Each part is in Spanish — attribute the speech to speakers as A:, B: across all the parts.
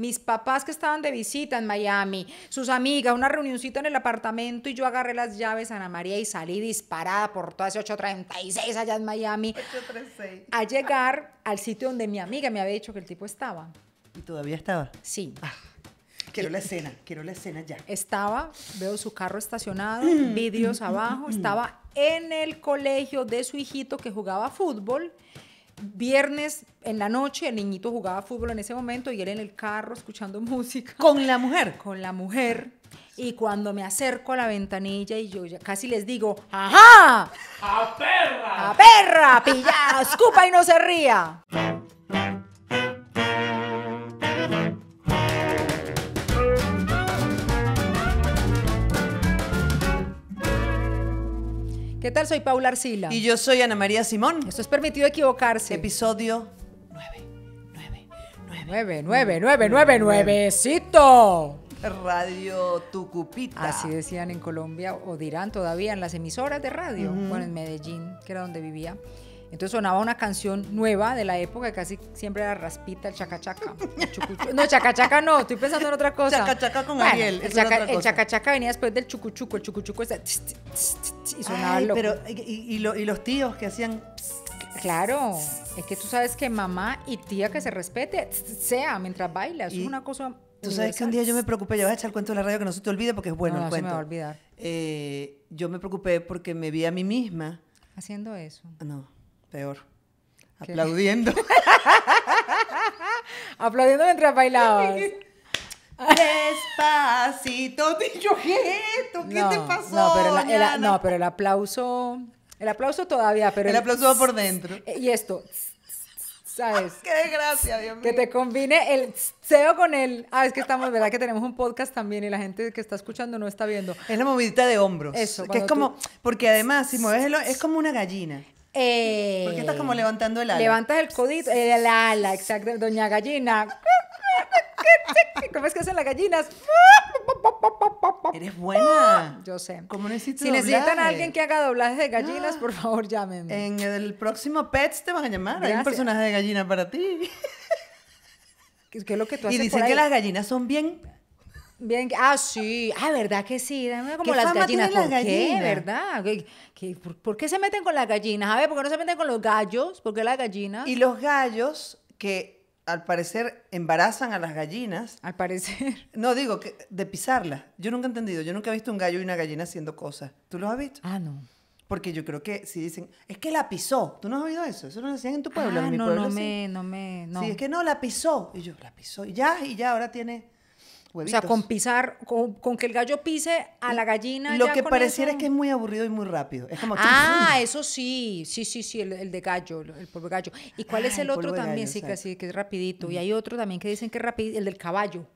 A: mis papás que estaban de visita en Miami, sus amigas, una reunioncita en el apartamento y yo agarré las llaves a Ana María y salí disparada por todas ese 836 allá en Miami
B: 836.
A: a llegar al sitio donde mi amiga me había dicho que el tipo estaba.
B: ¿Y todavía estaba? Sí. Ah, quiero la escena, quiero la escena ya.
A: Estaba, veo su carro estacionado, vidrios abajo, estaba en el colegio de su hijito que jugaba fútbol viernes en la noche, el niñito jugaba fútbol en ese momento y él en el carro escuchando música. ¿Con la mujer? Con la mujer. Y cuando me acerco a la ventanilla y yo casi les digo, ¡ajá! ¡A perra! ¡A perra! ¡Pillada! ¡Escupa y no se ría!
B: ¿Qué tal? Soy Paula Arcila. Y yo soy Ana María Simón. Esto es permitido equivocarse. Episodio 9.
A: 9, 9, 9, 9, 9, 9, Radio Tucupita. Así decían en Colombia, o dirán todavía en las emisoras de radio. Bueno, en Medellín, que era donde vivía. Entonces sonaba una canción nueva de la época, que casi siempre era raspita, el chacachaca. no, chacachaca no, estoy pensando en otra cosa. Chacachaca con Ariel. El chacachaca venía después del chucuchuco, el chucuchuco es. y sonaba loco. Pero,
B: y, los tíos que hacían...
A: Claro, es que tú sabes que mamá y tía que se respete, sea, mientras baila, es una cosa... Tú sabes que un
B: día yo me preocupé, yo voy a echar el cuento de la radio que no se te olvide porque es bueno el cuento. No, se me va a olvidar. Eh, yo me preocupé porque me vi a mí misma. Haciendo eso. No peor. Aplaudiendo.
A: Aplaudiendo mientras bailabas. Despacito, dicho ¿qué te pasó? No pero, el, aplauso, el aplauso todavía, pero el, aplauso va por dentro. Y esto, ¿sabes?
B: Qué desgracia, Dios Que te
A: combine el SEO con el. Ah, es que estamos, ¿verdad? Que tenemos un podcast también y la gente que está escuchando no está viendo. Es la
B: movidita de hombros. Eso. Que es como. Porque además, si mueves el, es como una gallina.
A: Eh, qué estás como levantando el ala. Levantas el codito, eh, el ala, exacto. Doña Gallina. ¿Cómo es que hacen las gallinas? Eres buena. Yo sé. Si necesitan a alguien
B: que haga doblajes de gallinas, por ah. favor, llámenme. En el próximo Pets te van a llamar. Hay un personaje de gallina para ti. ¿Qué es lo que tú haces Y dicen que las gallinas son bien
A: Bien, ah, sí, ah, ¿verdad que sí? Como las gallinas, ¿por qué?
B: por, qué se meten con las gallinas? A ver, ¿por qué no se meten con los gallos? ¿Por qué las gallinas? Y los gallos que al parecer embarazan a las gallinas. Al parecer. No, digo, que de pisarlas. Yo nunca he entendido, yo nunca he visto un gallo y una gallina haciendo cosas. ¿Tú los has visto? Ah, no. Porque yo creo que si dicen, es que la pisó. ¿Tú no has oído eso? Eso lo decían en tu pueblo, en ah, mi no, pueblo. No, me,
A: no me, no. Sí, es
B: que no, la pisó. Y yo, la pisó. Y ya, y ya, ahora tiene o sea, con
A: pisar, con, que el gallo pise a la
B: gallina. Lo que pareciera es que es muy aburrido y muy rápido. Es como. Ah,
A: eso sí, sí, sí, sí, el, de gallo, el polvo gallo. ¿Y cuál es ah, el, otro también? sí, que, que es rapidito. Y hay otro también que dicen que es rápido, el del caballo,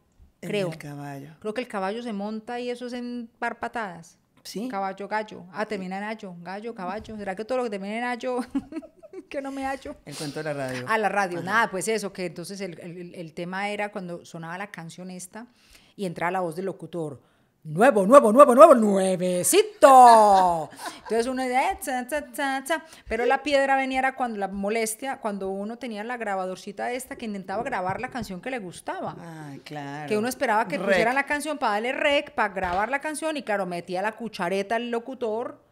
A: creo. El caballo. Creo que el caballo se monta y eso es en par patadas. Sí. Caballo, gallo. Ah, termina en gallo. Gallo, caballo. ¿Será que todo lo que termina en ayo? que no me hallo.
B: El cuento de la radio. A la radio, nada,
A: pues eso, que entonces el, tema era cuando sonaba la canción esta y entraba la voz del locutor. Nuevo, nuevo, nuevo, nuevo, nuevecito. Entonces uno eh, pero la piedra venía era cuando la molestia, cuando uno tenía la grabadorcita esta que intentaba grabar la canción que le gustaba. Ah, claro. Que uno esperaba que pusieran la canción para darle rec, para grabar la canción y claro, metía la cuchareta al locutor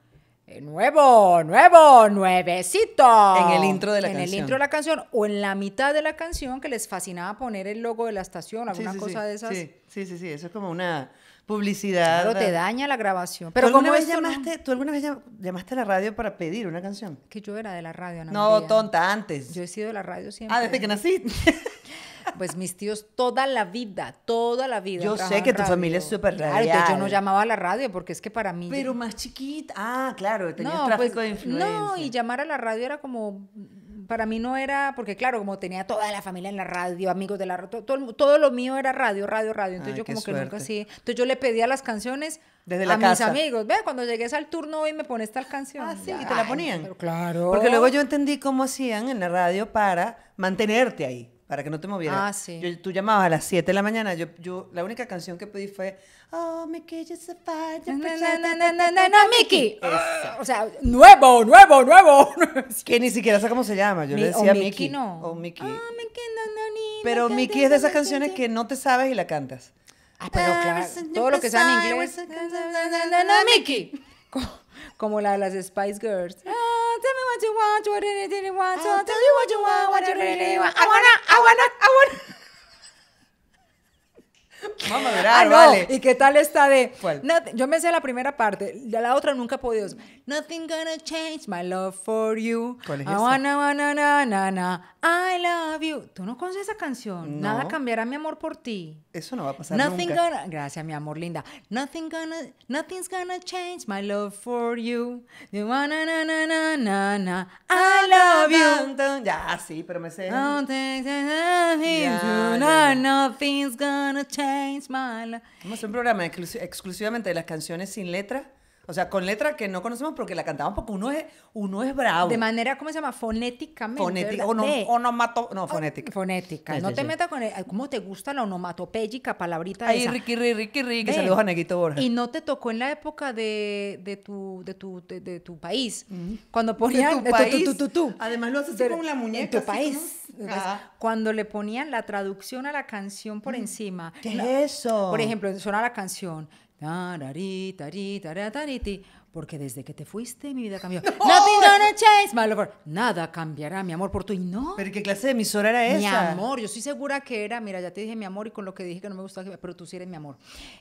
A: eh, nuevo, nuevo, nuevecito. En el intro de la canción. En el intro de la canción o en la mitad de la canción que les fascinaba poner el logo de la estación, alguna cosa de esas. Sí,
B: sí, sí, eso es como una publicidad. Claro, te ah. daña la grabación. Pero ¿Tú alguna vez llamaste, alguna vez llamaste a la radio para pedir una canción? Que yo era de la radio, No, tonta, antes. Yo he sido de la radio ah, siempre. Ah, desde que
A: nací. Pues mis tíos toda la vida, toda la vida. Yo sé que tu
B: familia es súper radial. yo no
A: llamaba a la radio porque es que para mí... Pero
B: más chiquita. Ah, claro, tenía pues, tráfico de influencia. No,
A: y llamar a la radio era como... Para mí no era, porque claro, como tenía toda la familia en la radio, amigos de la radio, todo, lo mío era radio, radio, radio. Entonces yo como que nunca así. Entonces yo le pedía las canciones desde a mis amigos, ve, cuando llegues al turno hoy me pones tal canción.
B: Ah, sí, y te la ponían. claro. Porque luego yo entendí cómo hacían en la radio para mantenerte ahí para que no te movieras. Ah, sí. Yo, tú llamabas a las 7 de la mañana, yo, yo la única canción que pedí fue
A: Oh, Mickey, just a fire. No, Mickey. Ah, o sea,
B: nuevo, nuevo, nuevo. que ni siquiera sé cómo se llama, yo le decía Mickey. no. O Mickey. Ah, pero Mickey es de esas canciones que no te sabes y la cantas. Ah, pero claro, todo lo que sea en inglés. Mickey. Como la de las
A: Spice Girls. Ah, tell me what you want, what you really want. I'll tell you what you want, what you really want. I wanna, I wanna, I wanna.
B: Vamos a ver, ah, vale.
A: ¿Y qué tal esta de? yo me sé la primera parte, la otra nunca he podido. Nothing gonna change my love for you. ¿Cuál es I esa? wanna, wanna, na, na, na, I love you. ¿Tú no conoces esa canción? Nada cambiará mi amor por ti. Eso no va a pasar nothing Gonna, gracias, mi amor linda. Nothing gonna, nothing's gonna change my love for you. you wanna, na, na, na, na, na,
B: I love you. Ya, sí, pero me sé. Ya, nothing's gonna change my love. Vamos a un programa exclusivamente de las canciones sin letra o sea, con letras que no conocemos porque la cantamos porque uno es, uno es bravo. De
A: manera, ¿cómo se llama? Fonéticamente. Fonética. no, oh, fonética. Fonética. no te metas con el, cómo te gusta la onomatopéyica palabrita Ay, esa. Ricky, Ricky, Ricky. Saludos a Neguito Borja. Y no te tocó en la época de, tu, de, tu, de, tu país. Cuando ponían... De tu país. Además lo haces con la muñeca. En tu país. Cuando le ponían la traducción a la canción por mm. encima. ¿Qué es eso? Por ejemplo, suena la canción. da da dee da dee da da da dee porque desde que te fuiste mi vida cambió. No. Nothing gonna change Nada cambiará, mi amor, por tu y no. Pero qué clase de emisora era esa. Mi amor, yo estoy segura que era, mira, ya te dije mi amor y con lo que dije que no me gustaba, pero tú sí eres mi amor.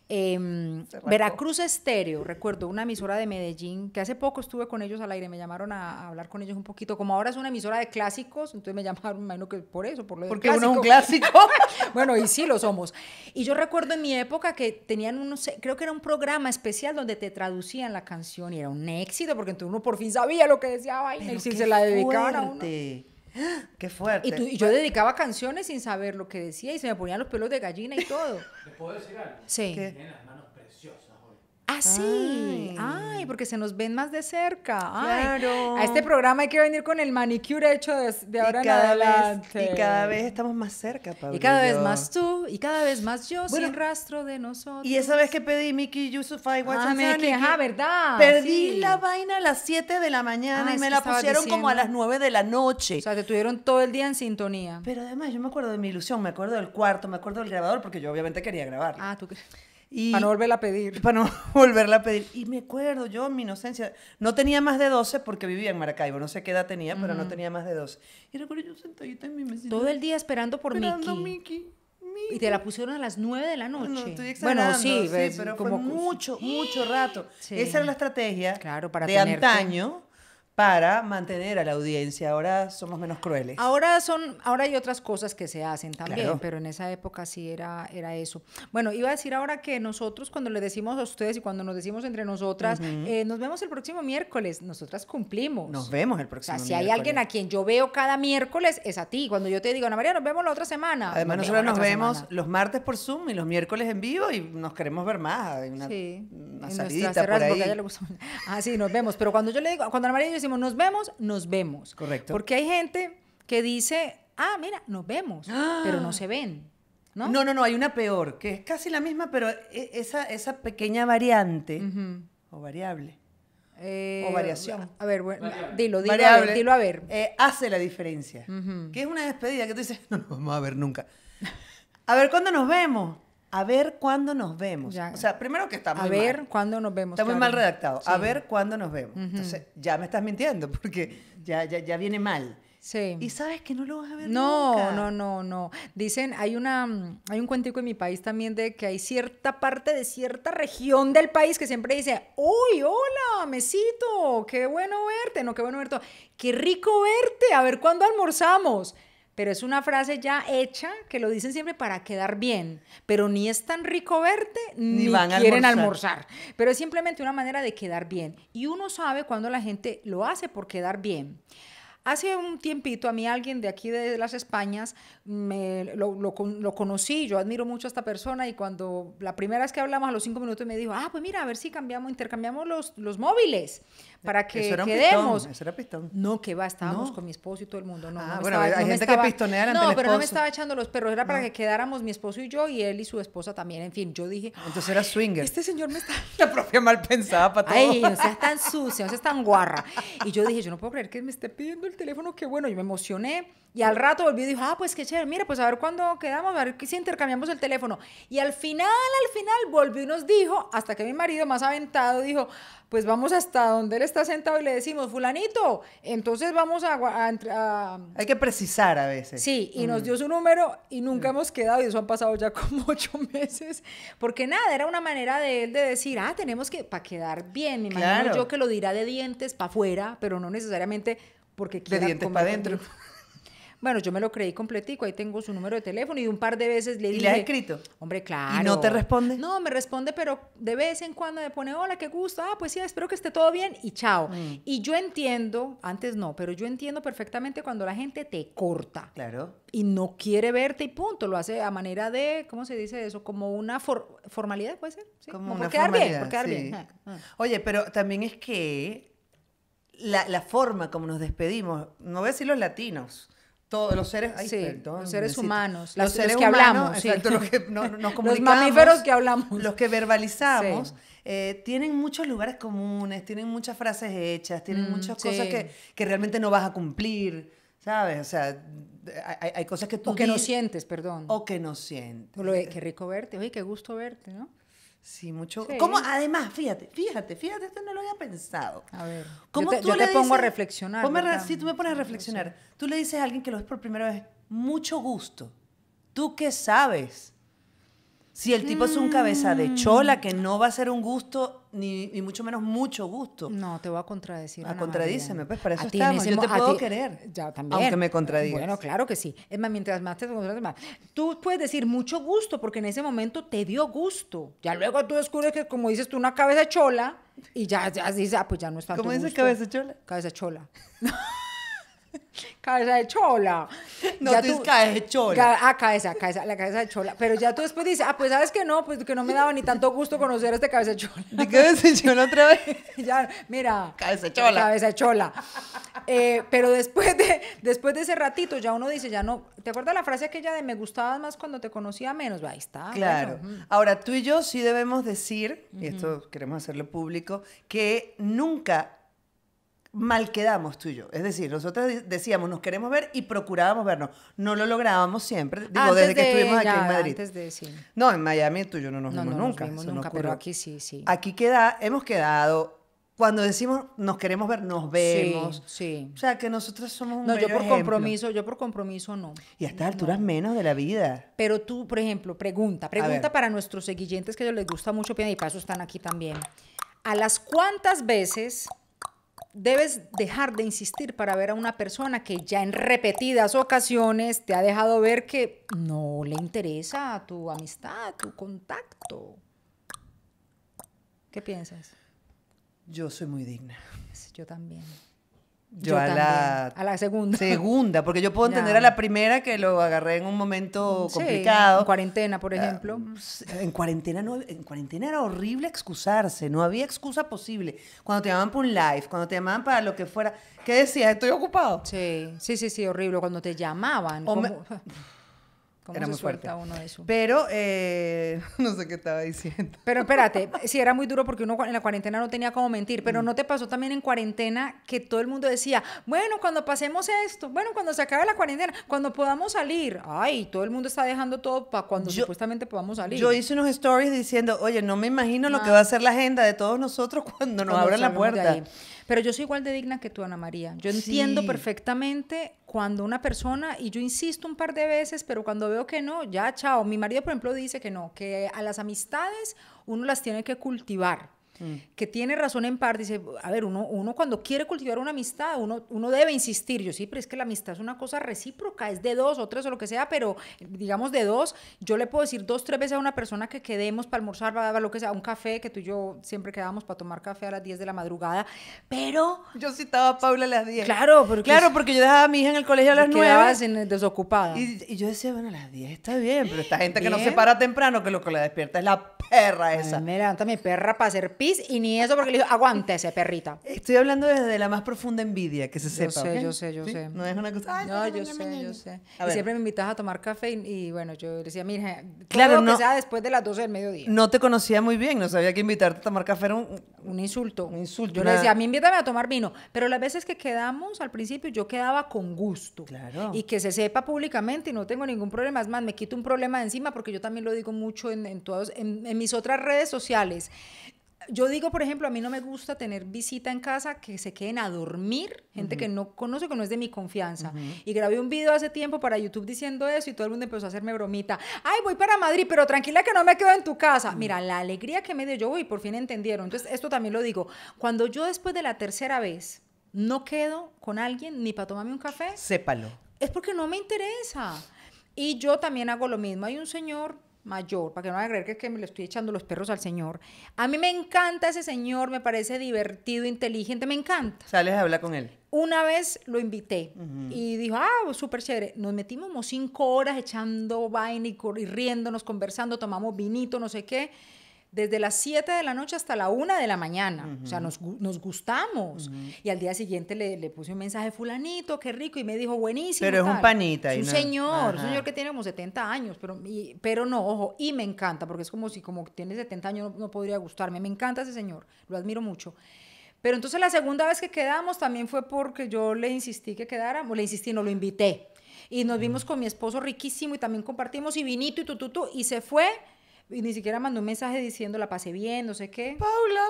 A: Em, Veracruz Estéreo, recuerdo, una emisora de Medellín, que hace poco estuve con ellos al aire, me llamaron a, hablar con ellos un poquito, como ahora es una emisora de clásicos, entonces me llamaron, que por eso, por lo Porque uno es un clásico. bueno, y sí lo somos. Y yo recuerdo en mi época que tenían unos, creo que era un programa especial donde te traducían la canción y era un éxito porque entonces uno por fin sabía lo que decía vaina y si se la dedicaban a uno.
B: Qué fuerte. Y, yo dedicaba
A: canciones sin saber lo que decía y se me ponían los pelos de gallina y todo.
B: puedo decir algo? Sí.
A: Ah, sí. Ay. porque se nos ven más de cerca. claro. A este programa hay que venir con el manicure hecho de, ahora cada en adelante. Vez, y cada vez
B: estamos más cerca, Pablo. Y cada vez más tú, y cada vez más yo, sin
A: rastro de nosotros. Y esa vez
B: que pedí Mickey Yusufay Ah, me ¿verdad? Perdí la vaina a las 7 de la mañana ah, y me la pusieron como a las 9 de la noche. O sea, te tuvieron todo el día en sintonía. Pero además, yo me acuerdo de mi ilusión, me acuerdo del cuarto, me acuerdo del grabador, porque yo obviamente quería grabar. Ah, tú crees para no volverla a pedir. Para no volverla a pedir. Y me acuerdo yo, en mi inocencia, no tenía más de 12 porque vivía en Maracaibo, no sé qué edad tenía, pero no tenía más de 12. Y recuerdo yo sentadita en mi mesita. Todo el día esperando por esperando Mickey. Mickey. Y te la pusieron a las 9 de la noche. No, bueno, sí, pero como fue
A: mucho, mucho rato. Esa era la
B: estrategia claro, para de antaño para mantener a la audiencia. Ahora somos menos crueles.
A: Ahora son, ahora hay otras cosas que se hacen también, pero en esa época sí era, era eso. Bueno, iba a decir ahora que nosotros cuando le decimos a ustedes y cuando nos decimos entre nosotras, eh, nos vemos el próximo miércoles, nosotras cumplimos. Nos vemos
B: el próximo. miércoles. si hay alguien a
A: quien yo veo cada miércoles es a ti. Cuando yo te digo, Ana María, nos vemos la otra semana. Además nos nosotros nos vemos
B: los martes por Zoom y los miércoles en vivo y nos queremos ver más. Hay una, sí.
A: una por Ah, sí, nos vemos. Pero cuando yo le digo, cuando Ana María y decimos nos vemos, nos vemos. Correcto. Porque hay gente que dice, ah, mira, nos
B: vemos, ¡Ah! pero no se ven. ¿No? no, no, no, hay una peor, que es casi la misma, pero e, esa, esa pequeña variante o variable. Eh, o variación. A ver, bueno, dilo, dilo a ver. Eh, hace la diferencia. Que es una despedida que tú dices, no nos vamos a ver nunca. A ver, ¿cuándo nos vemos? a ver cuándo nos vemos. O sea, primero que estamos A ver cuándo nos vemos. Está muy mal redactado. A ver cuándo nos vemos. Entonces, ya me estás mintiendo porque ya, ya, ya viene mal. Sí. Y sabes que no lo vas a ver no, nunca. No,
A: no, no. Dicen, hay, una, hay un cuentico en mi país también de que hay cierta parte de cierta región del país que siempre dice, uy, hola, mesito, qué bueno verte, no, qué bueno verte, qué rico verte, a ver cuándo almorzamos pero es una frase ya hecha que lo dicen siempre para quedar bien, pero ni es tan rico verte ni, quieren almorzar. pero es simplemente una manera de quedar bien y uno sabe cuando la gente lo hace por quedar bien. Hace un tiempito a mí alguien de aquí de las Españas me, lo, lo, lo, conocí, yo admiro mucho a esta persona y cuando la primera vez que hablamos a los cinco minutos me dijo, ah, pues mira, a ver si cambiamos, intercambiamos los, los móviles para que quedemos. eso era pistón. No, que va, estábamos con mi esposo y todo el mundo. No, ah, bueno, hay gente que pistonea No, pero no me estaba echando los perros, era para que quedáramos mi esposo y yo y él y su esposa también. En fin, yo dije.
B: Entonces era swinger. Este señor me está. La propia mal pensada para todo. Ay, no seas
A: tan sucia, no seas tan guarra. Y yo dije, yo no puedo creer que me esté pidiendo el teléfono, qué bueno, yo me emocioné. Y al rato volvió y dijo, ah, pues qué chévere, mira, pues a ver cuándo quedamos, a ver si intercambiamos el teléfono. Y al final, al final, volvió y nos dijo, hasta que mi marido más aventado dijo, pues vamos hasta donde él está sentado y le decimos, fulanito, entonces vamos a...
B: Hay que precisar a veces. Sí, y nos dio su
A: número y nunca hemos quedado y eso han pasado ya como ocho meses, porque nada, era una manera de él de decir, ah, tenemos que, para quedar bien, me imagino yo que lo dirá de dientes para afuera, pero no necesariamente porque De dientes para adentro. Bueno, yo me lo creí completico, ahí tengo su número de teléfono y un par de veces le dije... ¿Y le has escrito? Hombre, claro. ¿Y no te responde? No, me responde, pero de vez en cuando me pone, hola, qué gusto, ah, pues sí, espero que esté todo bien y chao. Mm. Y yo entiendo, antes no, pero yo entiendo perfectamente cuando la gente te corta. Claro. Y no quiere verte y punto, lo hace a manera de, ¿cómo se dice eso? Como una formalidad, ¿puede ser?
B: ¿Sí? Como, una formalidad, bien, por quedar Oye, pero también es que la, forma como nos despedimos, no voy a decir los latinos, todos los seres, seres humanos, los, seres que hablamos, los que mamíferos que hablamos, los que verbalizamos, eh, tienen muchos lugares comunes, tienen muchas frases hechas, tienen mm, muchas cosas que, realmente no vas a cumplir, ¿sabes? O sea, hay, cosas que tú... que no sientes, perdón. O que no sientes. Qué rico verte, oye, qué gusto verte, ¿no? Sí, mucho. gusto. Además, fíjate, fíjate, fíjate, esto no lo había pensado. A ver. yo te, pongo a reflexionar. si tú me pones a reflexionar. Tú le dices a alguien que lo ves por primera vez, mucho gusto. ¿Tú qué sabes? Si el tipo es un cabeza de mm. chola, que no va a ser un gusto, ni, mucho menos mucho gusto. No, te voy a contradecir. A contradíceme, pues para eso estamos. Yo te puedo querer. Ya, también. Aunque me contradigas. Bueno, claro que sí. Es más, mientras
A: más te contradices más. Tú puedes decir mucho gusto, porque en ese momento te dio gusto. Ya luego tú descubres que, como dices tú, una cabeza chola, y ya, ya dices, ah, pues ya no es tanto ¿Cómo dices cabeza chola? Cabeza chola. cabeza de chola. No, ya tú, cabeza de chola. Ah, cabeza, cabeza, la cabeza de chola. Pero ya tú después dices, ah, pues sabes que no, pues que no me daba ni tanto gusto conocer a este cabeza de chola. ¿De qué decisión otra vez? ya, mira. Cabeza de chola. Cabeza de chola. Eh, pero después de, después de ese ratito, ya uno dice, ya no. ¿Te acuerdas la frase aquella de me gustabas más cuando te conocía menos? Ahí está. Claro.
B: Ahora, tú y yo sí debemos decir, y esto queremos hacerlo público, que nunca mal quedamos tú y yo. Es decir, nosotros decíamos, nos queremos ver y procurábamos vernos. No lo lográbamos siempre, digo, desde que estuvimos aquí en Madrid. No, en Miami tú y yo no nos vimos nunca. no Nos vimos nunca, pero aquí sí, sí. Aquí queda, hemos quedado. Cuando decimos nos queremos ver, nos vemos. Sí,
A: O sea, que nosotros somos un No, yo por compromiso, yo por compromiso no.
B: Y a estas alturas menos de la vida.
A: Pero tú, por ejemplo, pregunta, pregunta para nuestros seguidores que yo les gusta mucho, y paso están aquí también. ¿A las cuántas veces debes dejar de insistir para ver a una persona que ya en repetidas ocasiones te ha dejado ver que no le interesa tu amistad, tu contacto.
B: ¿Qué piensas? Yo soy muy digna. Yo también. Yo, a, la, a la segunda. Segunda, porque yo puedo entender a la primera que lo agarré en un momento complicado. en cuarentena, por ah, ejemplo. En cuarentena, no, en cuarentena era horrible excusarse, no había excusa posible. Cuando te llamaban por un live, cuando te llamaban para lo que fuera, ¿qué decías? Estoy ocupado. Sí, sí, sí, sí, horrible. Cuando te llamaban.
A: era Pero,
B: no sé qué estaba
A: diciendo. Pero espérate, sí, era muy duro porque uno en la cuarentena no tenía cómo mentir, pero mm. ¿no te pasó también en cuarentena que todo el mundo decía, bueno, cuando pasemos esto, bueno, cuando se acabe la cuarentena, cuando podamos salir? Ay, todo el mundo está dejando todo para cuando supuestamente podamos salir. Yo hice
B: unos stories diciendo, oye, no me imagino lo que ah. va a ser la agenda de todos nosotros cuando nos abran la puerta.
A: Pero yo soy igual de digna que tú, Ana María. Yo entiendo perfectamente cuando una persona, y yo insisto un par de veces, pero cuando veo que no, ya, chao. Mi marido, por ejemplo, dice que no, que a las amistades uno las tiene que cultivar. Mm. que tiene razón en parte, dice, a ver, uno, uno cuando quiere cultivar una amistad, uno, uno debe insistir, yo sí, pero es que la amistad es una cosa recíproca, es de dos o tres o lo que sea, pero digamos de dos, yo le puedo decir dos, tres veces a una persona que quedemos para almorzar, para lo que sea, un café, que tú y yo siempre quedábamos para tomar café a las 10 de la madrugada, pero... Yo citaba
B: a Paula a las 10. Claro, porque, claro, porque yo dejaba a mi hija en el colegio a las 9. En, desocupada. Y, yo decía, bueno, a las 10 está bien, pero esta gente que no se para temprano, que lo que la despierta es la perra esa.
A: Mira, me mi perra para hacer y ni eso porque le dijo, aguántese, perrita. Estoy hablando
B: desde la más profunda envidia, que se sepa. Yo sé, yo sé, No
A: es una cosa. No, yo sé, yo sé. siempre me invitas a tomar café y, bueno, yo decía, mira, claro, después de las 12 del mediodía.
B: No te conocía muy bien, no sabía que invitarte a tomar café era un. insulto. Un insulto, Yo le decía, a
A: mí invítame a tomar vino. Pero las veces que quedamos al principio, yo quedaba con gusto. Claro. Y que se sepa públicamente y no tengo ningún problema. Es más, me quito un problema encima porque yo también lo digo mucho en, en en mis otras redes sociales yo digo, por ejemplo, a mí no me gusta tener visita en casa que se queden a dormir, gente que no conoce, que no es de mi confianza. Y grabé un video hace tiempo para YouTube diciendo eso y todo el mundo empezó a hacerme bromita. Ay, voy para Madrid, pero tranquila que no me quedo en tu casa. Mira, la alegría que me dio yo, voy, por fin entendieron. Entonces, esto también lo digo. Cuando yo después de la tercera vez no quedo con alguien ni para tomarme un café, sépalo. Es porque no me interesa. Y yo también hago lo mismo. Hay un señor mayor, para que no vayan a creer que, me le estoy echando los perros al señor. A mí me encanta ese señor, me parece divertido, inteligente, me encanta.
B: Sales a hablar con él.
A: Una vez lo invité y dijo, ah, súper chévere. Nos metimos como cinco horas echando vaina y, riéndonos, conversando, tomamos vinito, no sé qué desde las 7 de la noche hasta la 1 de la mañana. O sea, nos, nos gustamos. Y al día siguiente le, le, puse un mensaje, fulanito, qué rico, y me dijo, buenísimo. Pero es un panita. Es un señor, un señor que tiene como 70 años, pero, pero no, ojo, y me encanta, porque es como si como tiene 70 años no, podría gustarme. Me encanta ese señor, lo admiro mucho. Pero entonces la segunda vez que quedamos también fue porque yo le insistí que quedáramos, le insistí, no lo invité. Y nos vimos con mi esposo riquísimo y también compartimos y vinito y tututú, y se fue y ni siquiera mandó un mensaje diciendo la pasé bien, no sé qué. Paula.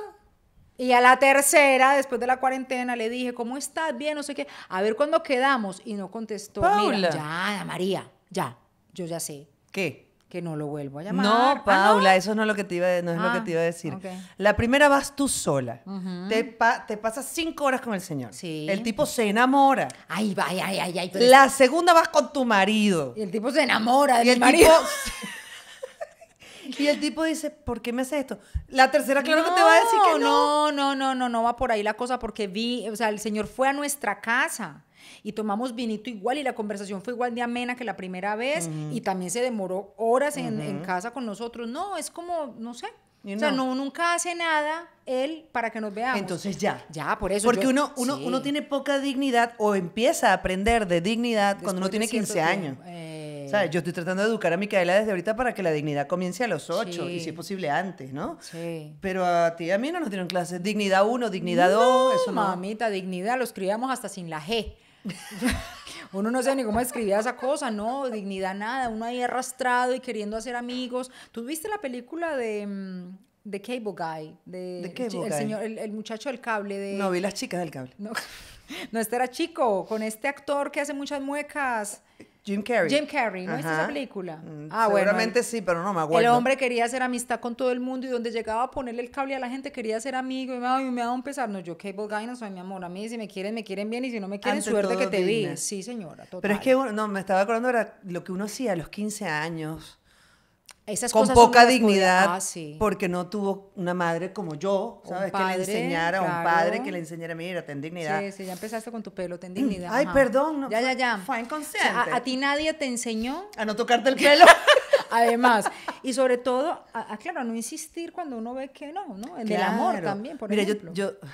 A: Y a la tercera, después de la cuarentena, le dije, ¿cómo estás? Bien, no sé qué. A ver cuándo quedamos. Y no contestó. Paula. ya, María,
B: ya. Yo ya sé. ¿Qué? Que no lo vuelvo a llamar. Ah, no, Paula, eso no es lo que te iba, a decir. La primera vas tú sola. te, pasas cinco horas con el señor. Sí. El tipo se enamora. Ay, vaya, ay, ay. ay la segunda vas con tu marido.
A: Y el tipo se enamora de y el marido. Tipo...
B: Y el tipo dice, ¿por qué me hace esto?
A: La tercera, claro que te va a decir que no. No, no, no, no, no va por ahí la cosa porque vi, o sea, el señor fue a nuestra casa y tomamos vinito igual y la conversación fue igual de amena que la primera vez y también se demoró horas en, casa con nosotros. No, es como, no sé. o sea, no, nunca hace nada él para que nos veamos. Entonces
B: ya. Ya, por eso. Porque uno, uno, tiene poca dignidad o empieza a aprender de dignidad cuando uno tiene 15 años. Eh, yo estoy tratando de educar a Micaela desde ahorita para que la dignidad comience a los ocho y si es posible antes, ¿no? Sí. Pero a ti a mí no nos dieron clases. Dignidad uno, dignidad dos. Eso no.
A: mamita, dignidad. Los escribíamos hasta sin la G. Uno no sabe ni cómo escribía esa cosa, no, dignidad nada, uno ahí arrastrado y queriendo hacer amigos. ¿Tú viste la película de The mm, Cable Guy? De, Cable el, Señor, el, muchacho del cable. no, vi las
B: chicas del cable. No,
A: no, este era chico, con este actor que hace muchas muecas. Jim Carrey. Jim Carrey, ¿no es esa película?
B: Mm, ah, seguramente sí, pero no me acuerdo. El hombre
A: quería hacer amistad con todo el mundo y donde llegaba a ponerle el cable a la gente quería ser amigo y me, ay, me daba un pesar. No, yo cable guy no soy mi amor. A mí si me quieren, me quieren bien y si no me quieren, suerte que te vi. Sí, señora, total. Pero es
B: que, no, me estaba acordando era lo que uno hacía a los 15 años con poca dignidad, ah, porque no tuvo una madre como yo, ¿sabes? que le enseñara, a un padre que le enseñara, mira, ten dignidad. Sí, sí,
A: ya empezaste con tu pelo, ten mm, dignidad. Ay, perdón. ya, ya, ya. Fue inconsciente. a, ti nadie te enseñó. A no tocarte el pelo. Además, y sobre todo, a, claro, no insistir cuando uno ve que no, ¿no? El del amor también, por mira, ejemplo.
B: Yo, yo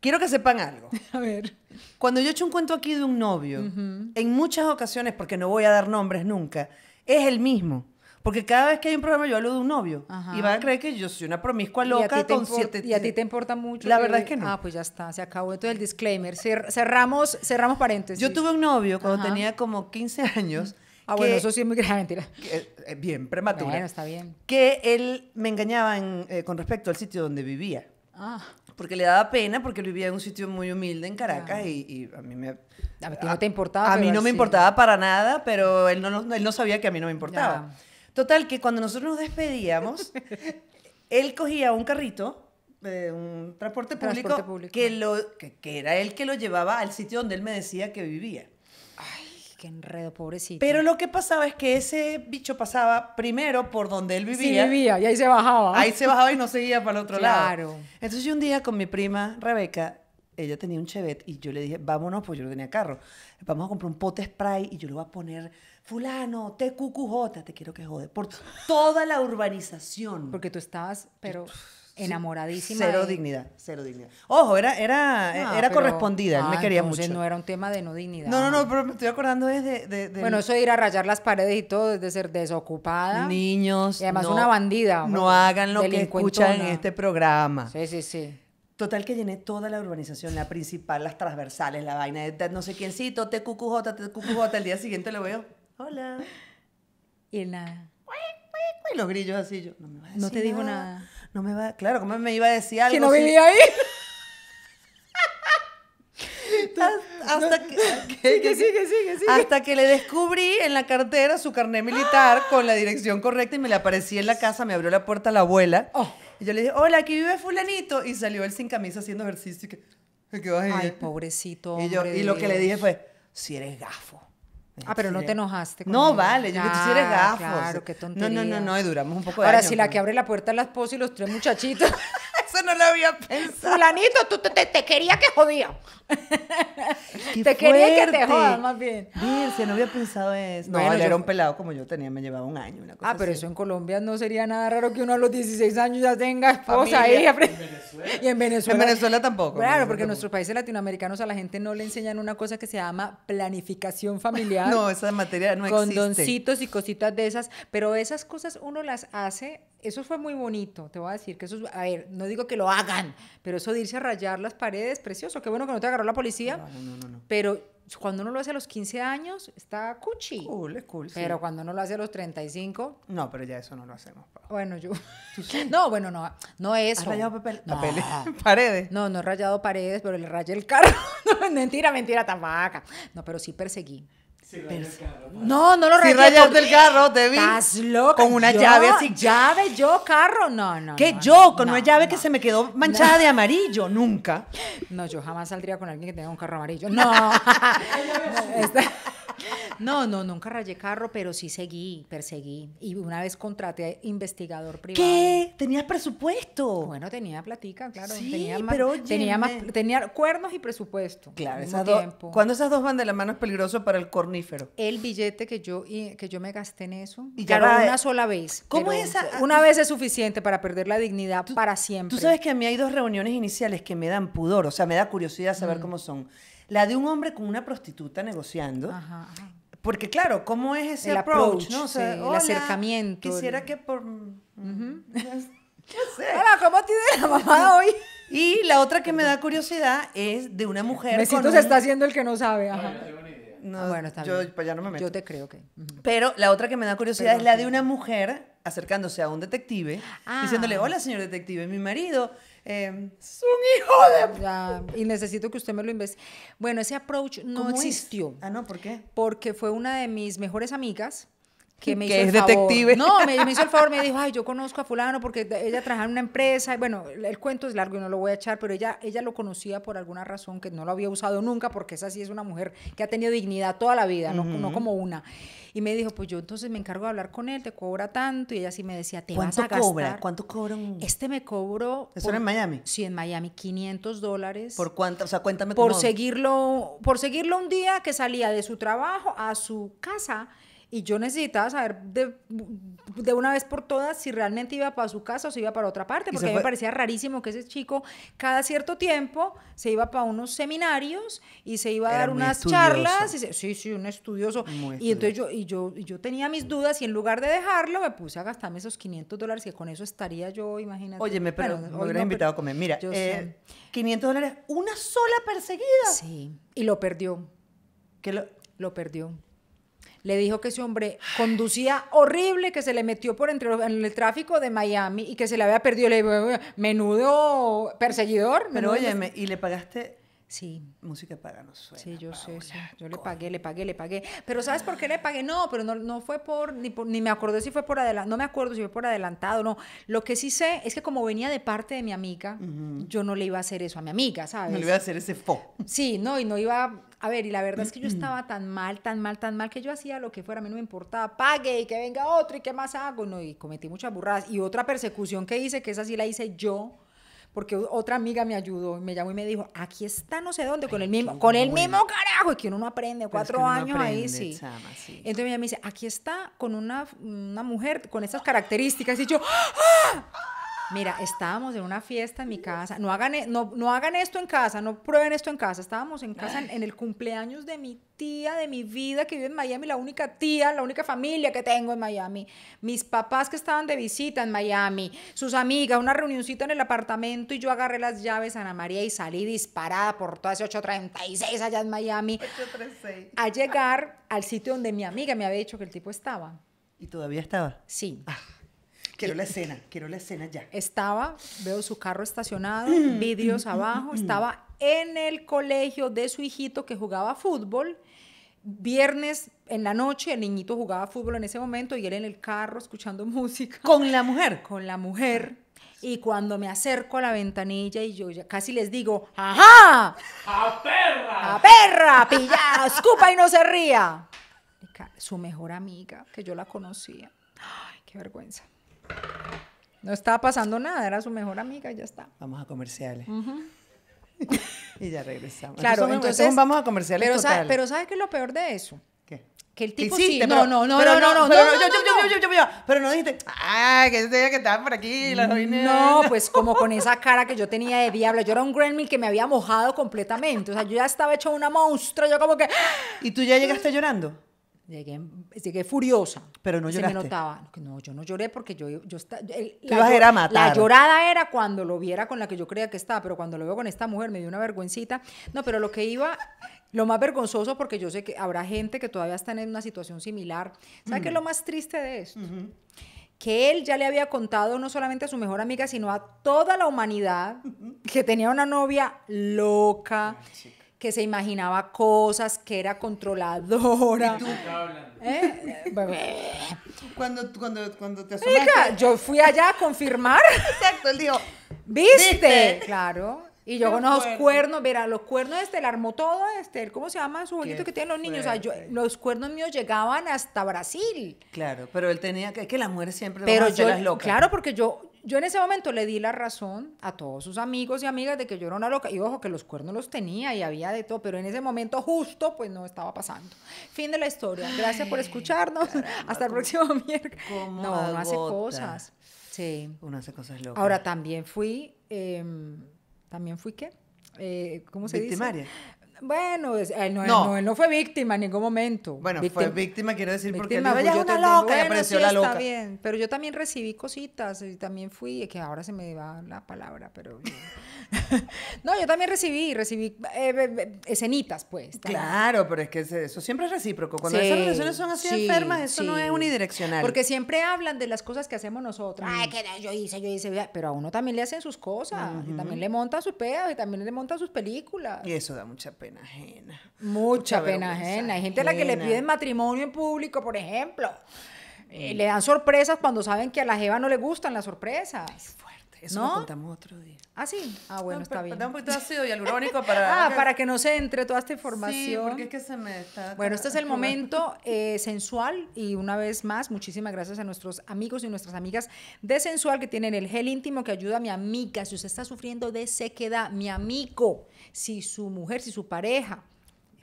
B: quiero que sepan algo. A ver. Cuando yo he hecho un cuento aquí de un novio, en muchas ocasiones, porque no voy a dar nombres nunca, es el mismo porque cada vez que hay un problema yo hablo de un novio. Y van a creer que yo soy una promiscua loca con siete... ¿Y a ti te importa mucho? La verdad es que no. Ah, pues ya está, se acabó todo el
A: disclaimer. cerramos, cerramos paréntesis. Yo tuve un
B: novio cuando tenía como 15 años.
A: Ah, bueno, eso sí es
B: muy grave, mentira. Eh, bien, prematura. Bueno, está bien. Que él me engañaba eh, con respecto al sitio donde vivía. Ah. Porque le daba pena, porque vivía en un sitio muy humilde en Caracas y, a mí me... A, ti no te importaba. A, mí no me importaba para nada, pero él no, él no sabía que a mí no me importaba. Total, que cuando nosotros nos despedíamos, él cogía un carrito, eh, un transporte público, Que, era él que lo llevaba al sitio donde él me decía que vivía. Ay, qué enredo, pobrecito. Pero lo que pasaba es que ese bicho pasaba primero por donde él vivía. Sí, vivía, y ahí se bajaba. Ahí se bajaba y no seguía para el otro lado. Claro. Entonces yo un día con mi prima Rebeca ella tenía un Chevet y yo le dije, vámonos, pues yo no tenía carro. Vamos a comprar un pote spray y yo le voy a poner, fulano, te cucujota, te quiero que jode, por toda la urbanización. Porque tú estabas, pero enamoradísima. Cero dignidad, cero dignidad. Ojo, era, era, era correspondida, él me ah, quería mucho. no era un
A: tema de no dignidad. No, no, no, pero me estoy acordando desde... De, bueno, eso de ir a rayar las paredes y todo, de ser desocupada. Niños. Y además una bandida. No hagan lo que escuchan en este
B: programa. Sí, sí, sí. Total que llené toda la urbanización, la principal, las transversales, la vaina de no sé quiéncito, te cucujota, El día siguiente lo veo, hola. Y nada. Y los grillos así, yo, no me va a decir te dijo nada. No me va, claro, ¿cómo me iba a decir algo? Que no vivía ahí. hasta que, Hasta que le descubrí en la cartera su carnet militar con la dirección correcta y me le aparecí en la casa, me abrió la puerta la abuela. Oh y yo le dije, hola, aquí vive fulanito. Y salió él sin camisa haciendo ejercicio. Y que, ¿qué Ay, pobrecito. y, yo, y lo que le dije fue, si eres gafo. Ah, pero no te enojaste. no, vale, yo que tú eres gafo Claro, qué tontería. No, no, no, no, y duramos un poco de Ahora, si la
A: que abre la puerta las esposa y los
B: tres muchachitos.
A: Eso no lo había pensado. Fulanito, tú te, te quería que jodía.
B: te quería que te jodas, más bien. si no había pensado eso. No, era un pelado como yo tenía, me llevaba un año. ah, pero eso en
A: Colombia no sería nada raro que uno a los 16 años ya tenga esposa ahí. Y en Venezuela. en Venezuela. tampoco. Claro, porque en nuestros países latinoamericanos a la gente no le enseñan una cosa que se llama planificación familiar. no, esa
B: materia no existe. Condoncitos
A: y cositas de esas. Pero esas cosas uno las hace eso fue muy bonito, te voy a decir que eso a ver, no digo que lo hagan, pero eso de irse a rayar las paredes, precioso, qué bueno que no te agarró la policía, no, no, no, pero cuando uno lo hace a los 15 años, está cuchi. Cool, cool. Pero cuando uno lo hace a los 35... No, pero ya eso no lo hacemos. Bueno, yo... no, bueno, no, no eso. ¿Has rayado papel? paredes. No, no he rayado paredes, pero le rayé el carro. mentira, mentira, vaca No, pero sí perseguí. No, no lo rayé. Si rayaste el carro, te vi. Estás
B: loca. Con una llave así. ¿Llave? ¿Yo? ¿Carro? No, no. ¿Qué? ¿Yo? Con una llave que se me quedó manchada de amarillo. Nunca.
A: No, yo jamás saldría con alguien que tenga un carro amarillo. No. Este- no, no, nunca rayé carro, pero sí seguí, perseguí. Y una vez contraté investigador privado.
B: ¿Qué? ¿Tenías
A: presupuesto? Bueno, tenía platica, claro. Sí, tenía pero tenía, cuernos y presupuesto.
B: Claro, esas dos. Cuando esas dos van de la mano es peligroso para el cornífero.
A: El billete que yo, que yo me gasté en eso, y claro, una
B: sola vez. ¿Cómo es esa? Una ah, vez es suficiente para perder la
A: dignidad para siempre. Tú sabes
B: que a mí hay dos reuniones iniciales que me dan pudor, o sea, me da curiosidad saber mm. cómo son la de un hombre con una prostituta negociando. Porque claro, ¿cómo es ese approach? el acercamiento. Quisiera que por... sé. Hola, ¿cómo te la mamá hoy? Y la otra que me da curiosidad es de una mujer. se está haciendo el que no sabe. Ah, bueno, está Yo te creo que. Pero la otra que me da curiosidad es la de una mujer acercándose a un detective, ah. diciéndole, hola señor detective, mi marido Em, es un hijo de... Ya, y necesito que usted me lo investigue.
A: Bueno, ese approach no existió. Ah, no, ¿por qué? Porque fue una de mis mejores amigas que me hizo es detective. No, me, hizo el favor, me dijo, ay, yo conozco a fulano porque ella trabaja en una empresa. Bueno, el cuento es largo y no lo voy a echar, pero ella, ella lo conocía por alguna razón que no lo había usado nunca, porque esa sí es una mujer que ha tenido dignidad toda la vida, no, como una. Y me dijo, pues yo entonces me encargo de hablar con él, te cobra tanto. Y ella sí me decía, te vas a gastar. Cobra? ¿Cuánto cobra? Un... Este me cobró. ¿Eso era en Miami? Sí, en Miami, 500 dólares. ¿Por
B: cuánto? O sea, cuéntame por
A: Seguirlo, por seguirlo un día que salía de su trabajo a su casa y yo necesitaba saber de, una vez por todas si realmente iba para su casa o si iba para otra parte, porque a mí me parecía rarísimo que ese chico cada cierto tiempo se iba para unos seminarios y se iba a dar unas charlas. sí, sí, un estudioso. y entonces yo, y yo, yo tenía mis dudas y en lugar de dejarlo me puse a gastarme esos 500 dólares que con eso estaría yo, imagínate. Oye, me, pero, me hubiera invitado
B: a comer. Mira, 500
A: eh, dólares, una sola perseguida. Sí, y lo perdió. Que lo perdió le dijo que ese hombre conducía horrible, que se le metió por entre en el tráfico de Miami y que se le había perdido. Le menudo perseguidor. Pero oye,
B: ¿y le pagaste? Sí.
A: Música para los sueños. Sí, yo sé, sí. Yo le pagué, le pagué, le pagué. Pero ¿sabes por qué le pagué? No, pero no, no fue por ni, ni, me acordé si fue por adelantado, no me acuerdo si fue por adelantado, no. Lo que sí sé es que como venía de parte de mi amiga, yo no le iba a hacer eso a mi amiga, ¿sabes? No le iba a
B: hacer ese fo.
A: Sí, no, y no iba a ver, y la verdad es que yo estaba tan mal, tan mal, tan mal, que yo hacía lo que fuera, a mí no me importaba, pague y que venga otro y qué más hago, no, y cometí muchas burradas. Y otra persecución que hice, que esa sí la hice yo, porque otra amiga me ayudó, me llamó y me dijo, aquí está no sé dónde, con el mismo, con el mismo carajo, y que uno no aprende, cuatro años ahí, sí. Entonces ella me dice, aquí está con una, una mujer con esas características, y yo, ¡Ah! Mira, estábamos en una fiesta en mi casa. No hagan, e, no, hagan esto en casa, no prueben esto en casa. Estábamos en casa en, el cumpleaños de mi tía de mi vida que vive en Miami, la única tía, la única familia que tengo en Miami. Mis papás que estaban de visita en Miami, sus amigas, una reunioncita en el apartamento y yo agarré las llaves a Ana María y salí disparada por todas ese 836 allá en Miami.
B: 836.
A: A llegar al sitio donde mi amiga me había dicho que el tipo estaba.
B: ¿Y todavía estaba? Sí. Ah. Quiero la eh, escena, quiero la escena ya. Estaba,
A: veo su carro estacionado, mm. vidrios abajo, mm. estaba en el colegio de su hijito que jugaba fútbol. Viernes en la noche, el niñito jugaba fútbol en ese momento y él en el carro escuchando música. ¿Con la mujer? Con la mujer. Ah. Y cuando me acerco a la ventanilla y yo casi les digo, ¡ajá!
B: ¡A perra! ¡A perra! ¡Pillada! ¡Escupa
A: y no se ría! Su mejor amiga, que yo la conocía. ¡Ay, qué vergüenza! No estaba pasando nada, era su mejor amiga, y ya está.
B: Vamos a comerciales. y ya regresamos. Claro, entonces, vamos a comerciales. Pero, pero ¿sabes qué es lo peor de eso? ¿Qué? Que el tipo sí. No, no, no, no, no, no, no, yo, yo, yo, yo, pero no dijiste, ah, que este que estaba por aquí, No,
A: pues como con esa cara que yo tenía de diablo, yo era un Gremlin que me había mojado completamente, o sea, yo ya estaba hecho una monstruo, yo como que... ¿Y tú ya
B: llegaste llorando? Llegué, llegué, furiosa. Pero no lloraste. Se me notaba.
A: No, yo no lloré porque yo... yo, la, llorada era cuando lo viera con la que yo creía que estaba, pero cuando lo veo con esta mujer me dio una vergüencita. No, pero lo que iba... Lo más vergonzoso, porque yo sé que habrá gente que todavía está en una situación similar. ¿Sabes qué es mm. lo más triste de esto? Que él ya le había contado no solamente a su mejor amiga, sino a toda la humanidad que tenía una novia loca que se imaginaba cosas, que era controladora. ¿Eh?
B: cuando, cuando, te asomaste... yo fui
A: allá a confirmar. Exacto, él dijo... ¿Viste? Claro. Y yo con los cuernos, mira, los cuernos este, armó todo, este, ¿cómo se llama su bonito que tienen los niños? los cuernos míos llegaban hasta Brasil.
B: Claro, pero él tenía que, que la mujer siempre pero yo, Claro,
A: porque yo, yo en ese momento le di la razón a todos sus amigos y amigas de que yo era una loca. Y ojo, que los cuernos los tenía y había de todo, pero en ese momento justo, pues no estaba pasando. Fin de la historia. Gracias por escucharnos. Hasta el próximo miércoles. No, uno hace cosas.
B: Sí. Uno hace cosas locas. Ahora
A: también fui, em, ¿también fui qué? Eh, ¿Cómo se Victimaria. dice? Bueno, eh, él no, no, fue víctima en ningún momento. Bueno, fue víctima, quiero decir, porque me dijo, ella es una loca, sí, la loca. Está bien, pero yo también recibí cositas y también fui, que ahora se me iba la palabra, pero... no, yo también recibí, recibí eh, escenitas, pues.
B: Claro, pero es que eso siempre es recíproco. Cuando esas relaciones son así enfermas, eso no es unidireccional. Porque
A: siempre hablan de las cosas que hacemos nosotros. Ay, que yo hice, yo hice. Pero a uno también le hacen sus cosas. también le monta sus pedos y también le monta sus películas. Y
B: eso da mucha pena ajena.
A: Mucha, pena ajena. Hay gente a la que le piden matrimonio en público, por ejemplo. y eh. le dan sorpresas cuando saben que a la jeva no le gustan las sorpresas.
B: Eso ¿No? lo contamos otro día. Ah, sí. Ah, bueno, está bien. Pero un poquito de ácido hialurónico para. ah, para que
A: no se entre toda esta información. Sí, porque es
B: que se me está. Bueno, este es el momento
A: eh, sensual y una vez más, muchísimas gracias a nuestros amigos y nuestras amigas de Sensual que tienen el gel íntimo que ayuda a mi amiga. Si usted está sufriendo de sequedad, mi amigo, si su mujer, si su pareja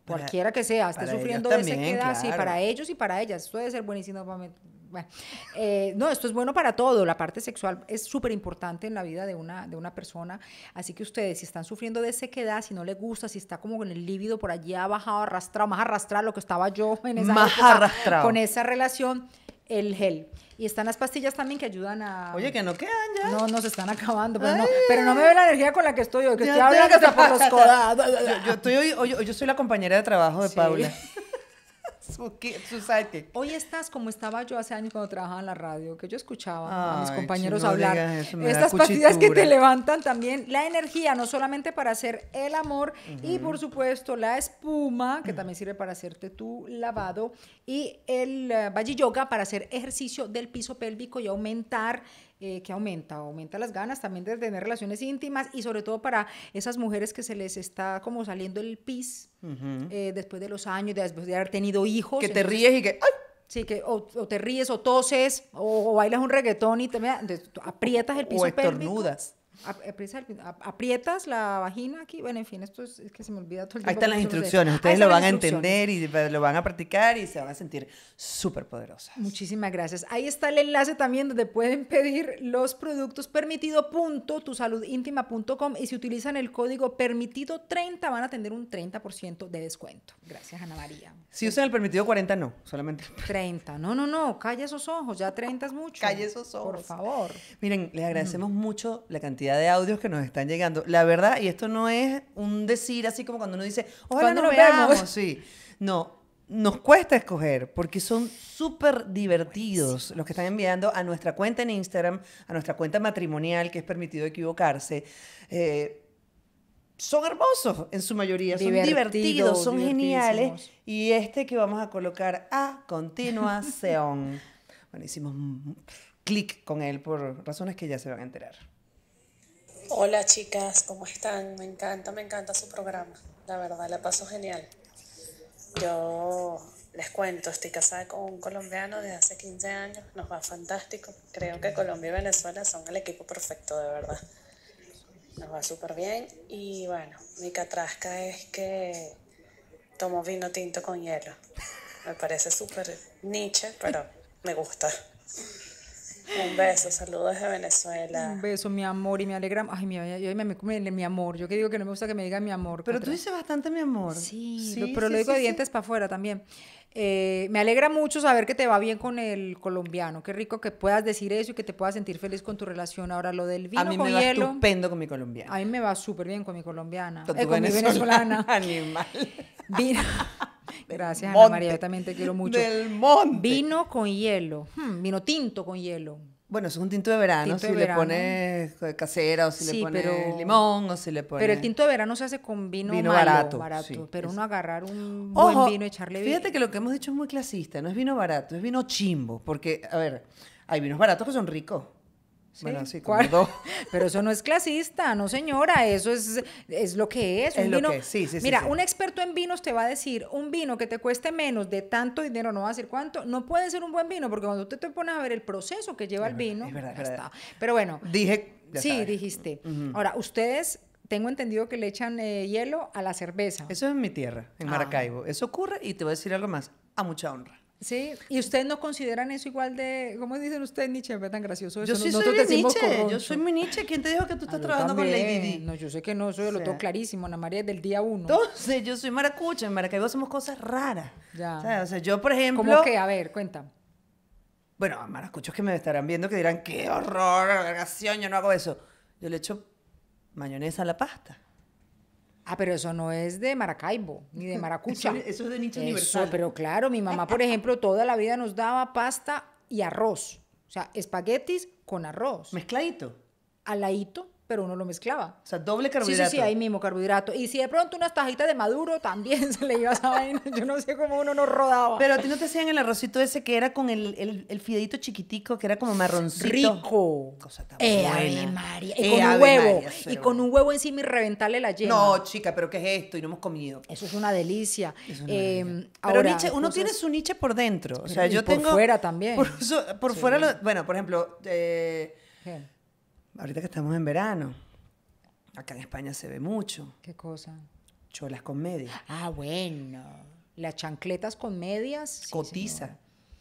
A: cualquiera que sea, esté sufriendo de sequedad, sí, para ellos y para ellas. Suele ser buenísimo para bueno, eh, no, esto es bueno para todo. La parte sexual es súper importante en la vida de una, de una persona. Así que ustedes, si están sufriendo de sequedad, si no les gusta, si está como con el líbido por ha bajado, arrastrado, más arrastrado lo que estaba yo en esa más arrastrado. con esa relación, el gel. Y están las pastillas también que ayudan a. Oye, que no quedan ya. No, no, se están acabando. Pero, no, me ve la energía con la que estoy hoy, que por los codados.
B: Yo, estoy yo soy la compañera de trabajo de sí. Paula.
A: su, Hoy estás como estaba yo hace años cuando trabajaba en la radio, que yo escuchaba a mis compañeros hablar. Estas partidas que te levantan también la energía, no solamente para hacer el amor, y por supuesto la espuma, que también sirve para hacerte tu lavado, y el uh, para hacer ejercicio del piso pélvico y aumentar eh, que aumenta, aumenta las ganas también de tener relaciones íntimas y sobre todo para esas mujeres que se les está como saliendo el pis eh, después de los años, después de haber tenido hijos. Que te ríes y que... ¡ay! Sí, que o, te ríes o toses o, bailas un reggaetón y te aprietas el piso. O aprietas la vagina aquí. Bueno, en fin, esto es, que se me olvida todo el tiempo. Ahí están las instrucciones. Ah, Ustedes lo van a entender
B: y pues lo van a practicar y se van a sentir súper poderosas.
A: Muchísimas gracias. Ahí está el enlace también donde pueden pedir los productos permitido y si utilizan el código permitido 30 van a tener un 30% de descuento.
B: Gracias, Ana María. Si usan el permitido 40, no, solamente.
A: 30. No, no, no. Calla esos ojos. Ya 30 es mucho. Calla esos ojos. Por favor.
B: Miren, les agradecemos mucho la cantidad de audios que nos están llegando. La verdad, y esto no es un decir así como cuando uno dice, ojalá no nos veamos. Sí. No, nos cuesta escoger porque son súper divertidos los que están enviando a nuestra cuenta en Instagram, a nuestra cuenta matrimonial, que es permitido equivocarse. Eh, son hermosos en su mayoría, son divertidos, son geniales. Y este que vamos a colocar a continuación. bueno, hicimos clic con él por razones que ya se van a enterar. Hola chicas, ¿cómo están? Me encanta, me encanta su programa. La verdad, la paso genial. Yo les cuento, estoy casada con un colombiano desde hace 15 años, nos va fantástico. Creo que Colombia y Venezuela son el equipo perfecto, de verdad. Nos va súper bien y bueno, mi catrasca es que tomo vino tinto con hielo. Me parece súper niche, pero me gusta. Un beso, saludos de Venezuela.
A: Un beso, mi amor, y me alegra. Ay, mi, amor. Yo que digo que no me gusta que me diga mi amor. Pero tú dices bastante mi amor. Sí, sí pero lo digo de dientes para afuera también. Eh, me alegra mucho saber que te va bien con el colombiano. Qué rico que puedas decir eso y que te puedas sentir feliz con tu relación. Ahora, lo del vino. A mí me va estupendo con mi colombiana. A mí me va súper bien con mi colombiana. eh, con mi venezolana. Animal. Vino. Gracias, Ana María. Yo también te quiero mucho. Vino con hielo. Hmm, vino tinto con hielo. Bueno, es un tinto de verano, si le pones eh, casera o si le pones limón o si le pones... Pero el tinto de verano se hace con vino, barato. pero uno agarrar un buen vino
B: y echarle vino. Fíjate que lo que hemos dicho es muy clasista, no es vino barato, es vino chimbo, porque, a ver, hay vinos baratos que son ricos bueno, Pero
A: eso no es clasista, no señora, eso es, es lo que es. mira, un experto en vinos te va a decir, un vino que te cueste menos de tanto dinero, no va a decir cuánto, no puede ser un buen vino, porque cuando tú te pones a ver el proceso que lleva el vino, Pero bueno. Dije. sí, dijiste. Ahora, ustedes tengo entendido que le echan eh, hielo a la cerveza. Eso es en mi
B: tierra, en ah. Maracaibo. Eso ocurre y te voy a decir algo más, a mucha honra.
A: Sí, y ustedes no consideran eso igual de, ¿cómo dicen ustedes Nietzsche? Es tan gracioso Yo soy decimos Nietzsche, yo soy mi Nietzsche. ¿Quién te dijo que tú estás trabajando con Lady Di? No, yo sé que no, eso yo lo tengo clarísimo, Ana María es del día uno. Entonces, yo soy
B: maracucha, en
A: Maracaibo hacemos cosas raras.
B: Ya. O sea, yo, por ejemplo... ¿Cómo que?
A: A ver, cuenta.
B: Bueno, maracuchos que me estarán viendo que dirán, qué horror, agregación, yo no hago eso. Yo le echo mayonesa a la pasta. Ah, pero eso no es de Maracaibo,
A: ni de Maracucha. eso, es de nicho eso, Pero claro, mi mamá, por ejemplo, toda la vida nos daba pasta y arroz. O sea, espaguetis con arroz. Mezcladito. Aladito pero uno lo mezclaba. O sea, doble carbohidrato. Sí, sí, sí, ahí mismo, carbohidrato. Y si de pronto unas tajitas de maduro
B: también se le iba a esa vaina. Yo no sé cómo uno no rodaba. Pero a ti no te hacían el arrocito ese que era con el, el, chiquitico, que era como marroncito. Rico. Cosa tan eh, buena. María. Y eh, con un huevo. y
A: con un huevo encima y reventarle la yema. No, chica, pero ¿qué es esto? Y no hemos comido. Eso es una delicia. Eh, pero niche, uno tiene
B: su niche por dentro. O sea, yo por tengo... fuera también. Por, fuera, bueno, por ejemplo... Eh, ahorita que estamos en verano, acá en España se ve mucho. ¿Qué cosa? Cholas con medias.
A: Ah, bueno. Las chancletas con medias. Cotiza.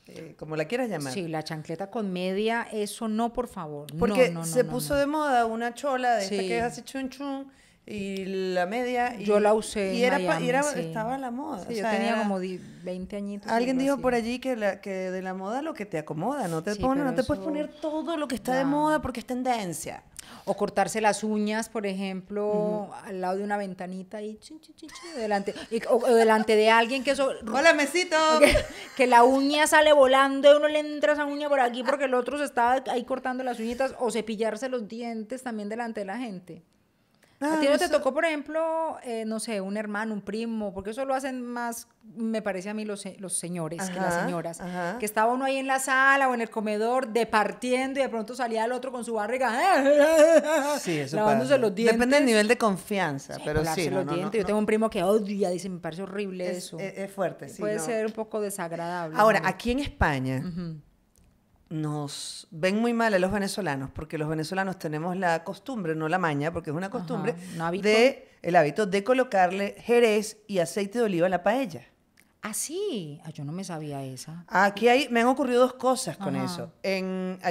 A: Eh, como la quieras llamar. Sí, la chancleta con media, eso no, por favor. Porque se puso
B: de moda una chola de esta que es así chun chun y la media. yo la usé. Y, era, estaba la moda. yo tenía como 20 añitos. Alguien dijo por allí que, la, que de la moda lo que te acomoda, no te, pone, no te puedes poner todo lo que está de moda porque es tendencia. O
A: cortarse las uñas, por ejemplo, al lado de una ventanita y chin, chin, chin, delante, o, delante de alguien que eso... ¡Hola, mesito! Que, que, la uña sale volando y uno le entra esa uña por aquí porque el otro se estaba ahí cortando las uñitas o cepillarse los dientes también delante de la gente. Ah, ¿A ti no, te tocó, por ejemplo, eh, no sé, un hermano, un primo? Porque eso lo hacen más, me parece a mí, los, los señores que las señoras. Que estaba uno ahí en la sala o en el comedor departiendo y de pronto salía el otro con su barriga sí, eso lavándose los dientes. Depende del nivel de confianza, pero sí. Yo tengo un primo que odia, dice, me parece horrible eso. E,
B: es, fuerte, sí. Puede ser
A: un poco desagradable. Ahora,
B: aquí en España nos ven muy mal a los venezolanos, porque los venezolanos tenemos la costumbre, no la maña, porque es una costumbre, de el hábito de colocarle jerez y aceite de oliva a la paella.
A: Ah, sí, ah, yo no me sabía esa.
B: Aquí me han ocurrido dos cosas con eso. hay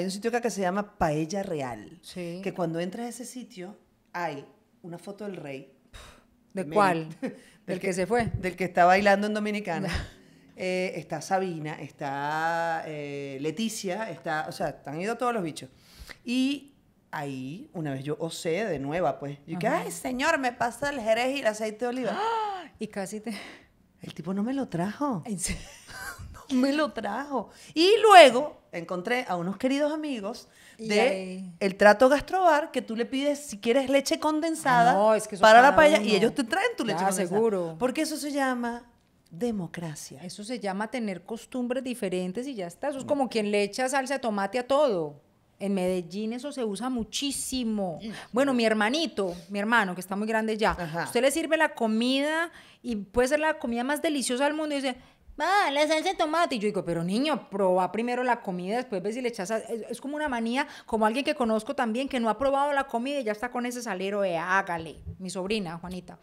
B: un sitio acá que se llama Paella Real, que cuando entras a ese sitio hay una foto del rey. ¿De cuál? del, que, se fue. Del que está bailando en Dominicana. Eh, está Sabina, está eh, Leticia, está, o sea, han ido todos los bichos. Y ahí, una vez yo osé de nueva, pues. Yo dije, ay, señor, me pasa el jerez y el aceite de oliva. Y casi te... El tipo no me lo trajo. no me lo trajo. Y luego encontré a unos queridos amigos de el trato gastrobar que tú le pides si quieres leche ah, condensada para, la paella y ellos te traen tu leche condensada. seguro. Porque eso
A: se llama democracia. Eso se llama tener costumbres diferentes y ya está. Eso es mm. como quien le echa salsa de tomate a todo. En Medellín eso se usa muchísimo. Bueno, mi hermanito, mi hermano, que está muy grande ya, usted le sirve la comida y puede ser la comida más deliciosa del mundo y dice, va, ah, la salsa de tomate. Y yo digo, pero niño, proba primero la comida, después ves si le echas... Es, como una manía, como alguien que conozco también, que no ha probado la comida y ya está con ese salero de eh, hágale, mi sobrina, Juanita.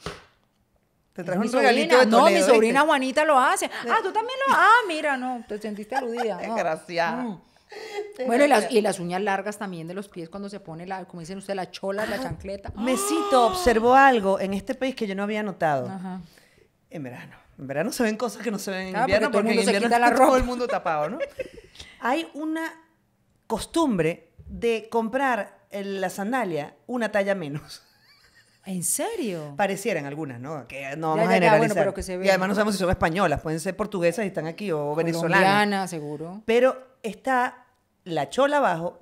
B: Te trajo un regalito de No, mi sobrina
A: Juanita lo hace. Ah, tú también lo Ah, mira, no, te sentiste aludida. No. Desgraciada. Mm. Bueno, y las, uñas largas también de los pies cuando se pone, la, como dicen ustedes, la chola, la ah, chancleta. Mesito
B: ¡Ah! observó algo en este país que yo no había notado. Ajá. En verano. En verano se ven cosas que no se ven en ah, invierno porque, en invierno se está todo el mundo tapado, ¿no? Hay una costumbre de comprar la sandalia una talla menos. ¿En serio? Parecieran algunas, ¿no? Que no vamos a generalizar. y además no sabemos si son españolas, pueden ser portuguesas y están aquí o venezolanas. seguro. Pero está la chola abajo,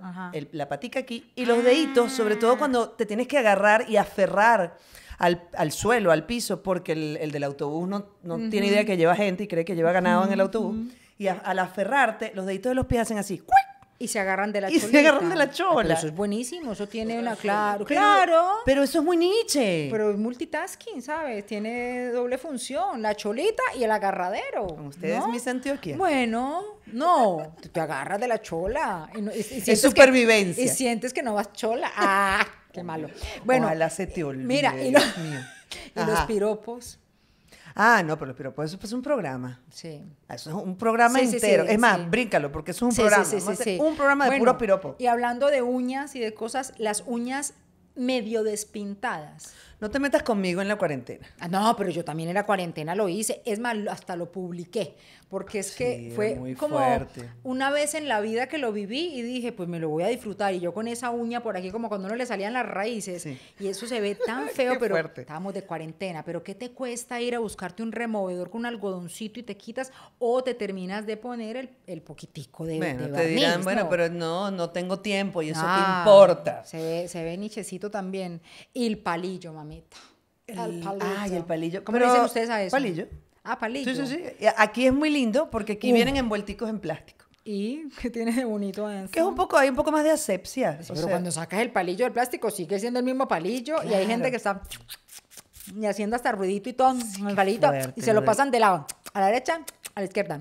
B: la patica aquí y los ah. deditos, sobre todo cuando te tienes que agarrar y aferrar. Al, suelo, al piso, porque el, del autobús no, tiene idea que lleva gente y cree que lleva ganado en el autobús. Y al aferrarte, los deditos de los pies hacen así, ¡cuic! Y se agarran de la chola. Y se agarran de la ah, chola. eso es buenísimo, eso tiene una, claro,
A: claro.
B: Pero eso es muy niche Pero
A: es multitasking, ¿sabes? Tiene doble función, la cholita y el agarradero. ustedes, mis aquí Bueno, no, te agarras de la chola. es supervivencia. y sientes que no vas chola. Ah, qué
B: malo. Bueno, Ojalá se Mira, y los
A: piropos.
B: Ah, no, pero, pero piropo, pues, pues, ah, eso es un programa. Sí. Eso es un programa entero. es más, brícalo porque es un programa. Un programa de puro piropo. Y
A: hablando de uñas y de cosas, las uñas medio despintadas. No te metas conmigo en la cuarentena. Ah, no, pero yo también en la cuarentena lo hice. Es más, hasta lo publiqué. Porque es que fue como una vez en la vida que lo viví y dije, pues me lo voy a disfrutar. Y yo con esa uña por aquí, como cuando no le salían las raíces. Y eso se ve tan feo, pero estamos estábamos de cuarentena. Pero ¿qué te cuesta ir a buscarte un removedor con un algodoncito y te quitas o te terminas de poner el, poquitico de, bueno, te dirán, bueno,
B: pero no, no tengo tiempo y eso ah, importa. Se ve, se ve nichecito
A: también. Y el palillo, mamita. El palillo. y el palillo. ¿Cómo dicen ustedes a eso? Palillo. Ah, palillo. Sí, sí,
B: sí. Aquí es muy lindo porque aquí uh. vienen envuelticos en plástico. ¿Y qué tiene de bonito eso? Que es un poco, hay un poco más de asepsia. pero cuando sacas
A: el palillo del plástico sigue siendo el mismo palillo y hay gente que está y haciendo hasta ruidito y todo el palito y se lo pasan de lado a la derecha a la izquierda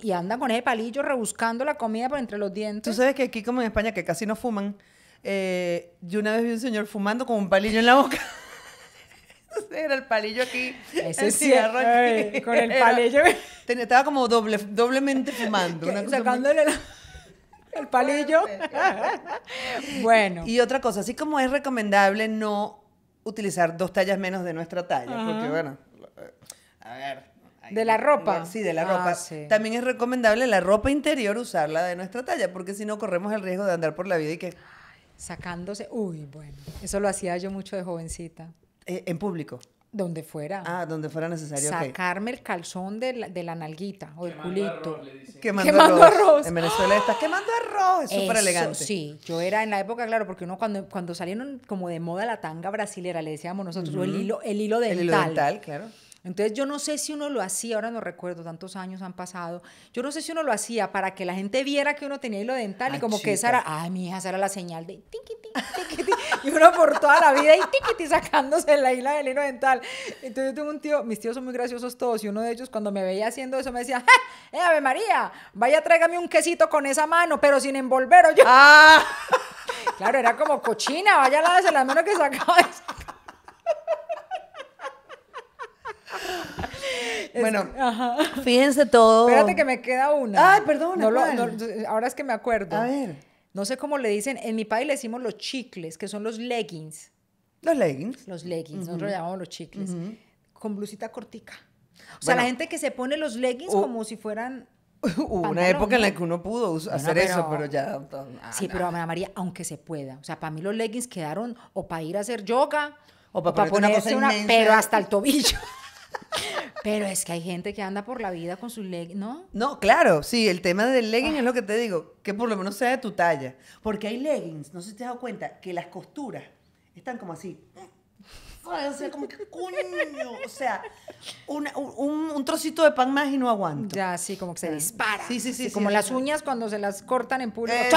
A: y andan con ese palillo rebuscando la
B: comida por entre los dientes. Tú sabes que aquí como en España que casi no fuman, eh, yo una vez vi un señor fumando con un palillo en la boca. Era el palillo aquí. Ese el aquí. con el palillo. estaba como doble, doblemente fumando. sacándole el palillo. bueno. Y otra cosa, así como es recomendable no utilizar dos tallas menos de nuestra talla, porque bueno, eh, a ver, ¿De la ropa? Sí, de la ah, ropa. También es recomendable la ropa interior usarla de nuestra talla, porque si no corremos el riesgo de andar por la vida y que Sacándose, uy, bueno,
A: eso lo hacía yo mucho de jovencita. Eh, ¿En público? Donde fuera. Ah, donde fuera necesario. Sacarme el calzón de la, de la nalguita o el culito. Quemando, arroz. En
B: Venezuela está quemando arroz. Es súper elegante. Sí,
A: yo era en la época, claro, porque uno cuando, cuando salieron como de moda la tanga brasilera, le decíamos nosotros, el hilo, el hilo dental. El hilo dental, claro entonces yo no sé si uno lo hacía, ahora no recuerdo, tantos años han pasado, yo no sé si uno lo hacía para que la gente viera que uno tenía hilo dental y como que esa era, ay, mi hija, esa era la señal de tiquiti, tiquiti, y uno por toda la vida y tiquiti sacándose la isla del hilo dental. Entonces yo tengo un tío, mis tíos son muy graciosos todos y uno de ellos cuando me veía haciendo eso me decía, ¡Eh, Ave María, vaya tráigame un quesito con esa mano, pero sin envolver Ah. Claro, era como cochina, vaya de la mano que sacaba bueno, este, fíjense todo. Espérate que me queda una. Ay, perdón. ahora es que me acuerdo. A ver. No sé cómo le dicen. En mi país le decimos los chicles, que son los leggings. Los leggings. Los leggings. Nosotros llamamos los chicles. Con blusita cortica. O sea, la gente que se pone los leggings como si fueran. Hubo una época en la que uno pudo hacer eso, pero ya. Ah, sí, pero a María, aunque se pueda. O sea, para mí los leggings quedaron o para ir a hacer yoga o para, poner ponerse una, una pero hasta el tobillo. Pero es que hay gente que anda por la vida con sus leggings, ¿no?
B: No, claro, sí, el tema del legging es ah. lo que te digo, que por lo menos sea de tu talla. Porque hay leggings, no sé si te has dado cuenta, que las costuras están como así. O sea, como que coño. O sea, un, un, trocito de pan más y no aguanto. Ya, sí, como que se ah. dispara. Sí, sí, sí. como las uñas cuando se
A: las cortan en puro. que,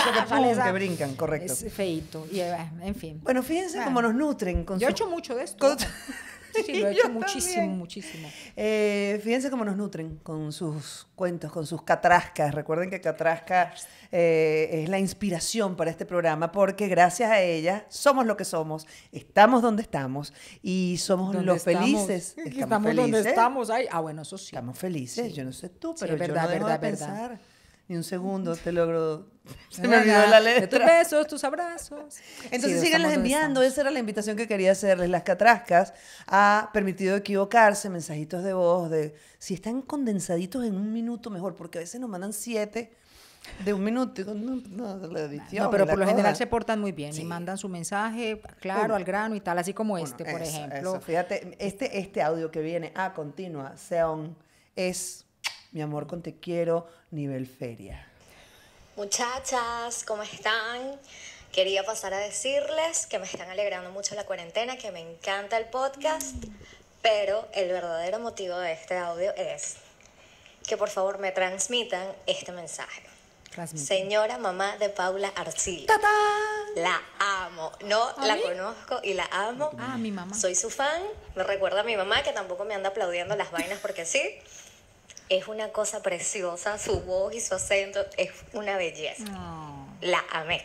A: que, brincan,
B: correcto. Es feito.
A: Eh, en fin. Bueno, fíjense ah. cómo nos
B: nutren. Con Yo he hecho
A: mucho de esto. Sí, lo he hecho muchísimo, muchísimo.
B: Eh, fíjense cómo nos nutren con sus cuentos, con sus catrascas. Recuerden que Catrasca eh, es la inspiración para este programa porque gracias a ella somos lo que somos, estamos donde estamos y somos los felices. Estamos, donde estamos. ah, bueno, eso sí. Estamos felices. Yo no sé tú, pero es verdad, verdad, verdad ni un segundo te logro. Se la letra. tus besos,
A: tus abrazos. Entonces sigan las enviando. Esa
B: era la invitación que quería hacerles. Las catrascas ha permitido equivocarse, mensajitos de voz, de si están condensaditos en un minuto mejor, porque a veces nos mandan siete de un minuto. No, la edición, no pero por lo general se
A: portan muy bien y mandan su mensaje claro, al grano y tal, así como este, por ejemplo.
B: Fíjate, este, este audio que viene a ah, continua, es mi amor con te quiero, nivel feria. Muchachas, ¿cómo están? Quería pasar a decirles que me están alegrando
A: mucho la cuarentena, que me encanta el podcast, pero el verdadero motivo de este audio es que por favor me transmitan este mensaje. Señora mamá de Paula Arcila. La amo. No la conozco y la amo. Ah, mi mamá. Soy su fan. Me recuerda a mi mamá que tampoco me anda aplaudiendo las vainas porque sí es una cosa preciosa, su voz y su acento es una belleza. La amé.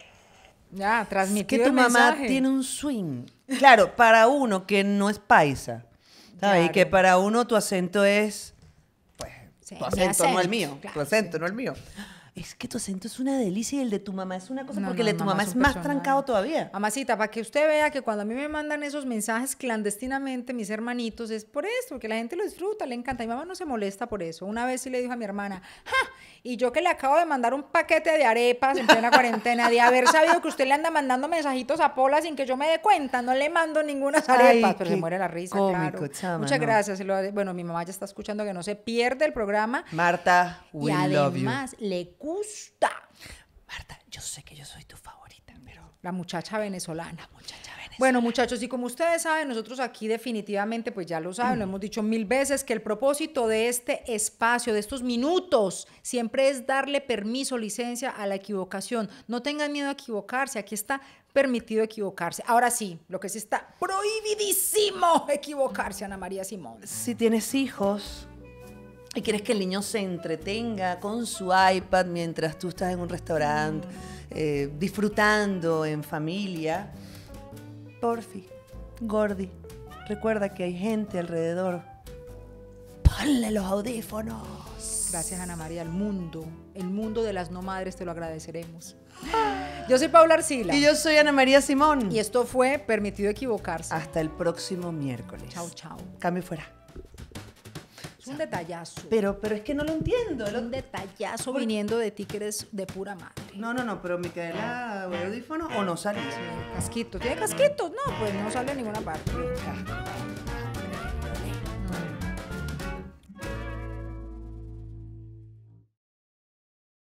B: Ya, transmite es Que tu mamá tiene un swing. Claro, para uno que no es paisa, ¿sabes? Y que para uno tu acento es. Pues, tu acento, no el mío. Tu acento no el mío es que tu acento es una delicia y el de tu mamá es una cosa, porque el de tu mamá, es más trancado
A: todavía. Amasita, para que usted vea que cuando a mí me mandan esos mensajes clandestinamente, mis hermanitos, es por eso, porque la gente lo disfruta, le encanta. Mi mamá no se molesta por eso. Una vez sí le dijo a mi hermana, ¡ja! Y yo que le acabo de mandar un paquete de arepas en plena cuarentena, de haber sabido que usted le anda mandando mensajitos a Pola sin que yo me dé cuenta, no le mando ninguna arepa, pero se muere la risa, claro. Muchas gracias. Bueno, mi mamá ya está escuchando que no se pierde el programa.
B: Marta, we y además
A: le gusta.
B: Marta, yo sé que yo soy tu favorita,
A: pero la muchacha venezolana, muchacha venezolana bueno, muchachos, y como ustedes saben, nosotros aquí definitivamente, pues ya lo saben, lo hemos dicho mil veces, que el propósito de este espacio, de estos minutos, siempre es darle permiso, licencia a la equivocación. No tengan miedo a equivocarse, aquí está permitido equivocarse. Ahora sí, lo que sí está prohibidísimo equivocarse, Ana María Simón.
B: Si tienes hijos, y quieres que el niño se entretenga con su iPad mientras tú estás en un restaurante, eh, disfrutando en familia, Porfi, Gordi, recuerda que hay gente alrededor.
A: Ponle los audífonos. Gracias Ana María, al mundo, el mundo de las no madres te lo agradeceremos. Yo soy Paula Arcila. Y yo soy Ana María Simón. Y esto fue Permitido
B: Equivocarse. Hasta el próximo miércoles. Chao, chao. Cambio fuera
A: detallazo. Pero, pero es que no lo entiendo. Es un detallazo viniendo de ti que eres de pura madre.
B: No, no, no, pero Micaela, audífono o no sale. Casquito, ¿tiene casquito? No, pues no sale en ninguna parte.